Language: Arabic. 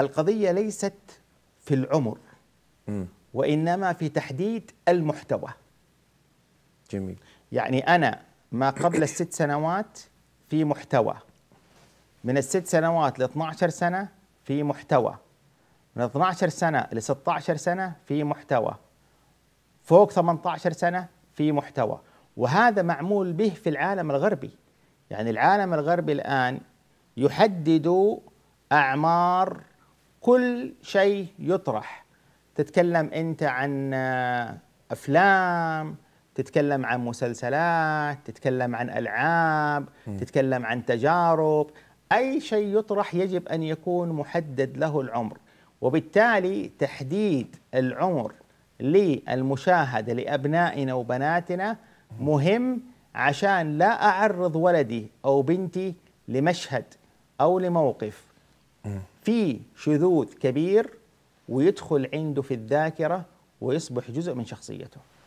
القضية ليست في العمر وإنما في تحديد المحتوى جميل يعني أنا ما قبل الست سنوات في محتوى من الست سنوات ل 12 سنة في محتوى من 12 سنة ل 16 سنة في محتوى فوق 18 سنة في محتوى وهذا معمول به في العالم الغربي يعني العالم الغربي الآن يحدد أعمار كل شيء يطرح تتكلم انت عن افلام تتكلم عن مسلسلات تتكلم عن العاب تتكلم عن تجارب اي شيء يطرح يجب ان يكون محدد له العمر وبالتالي تحديد العمر للمشاهده لابنائنا وبناتنا مهم عشان لا اعرض ولدي او بنتي لمشهد او لموقف في شذوذ كبير ويدخل عنده في الذاكره ويصبح جزء من شخصيته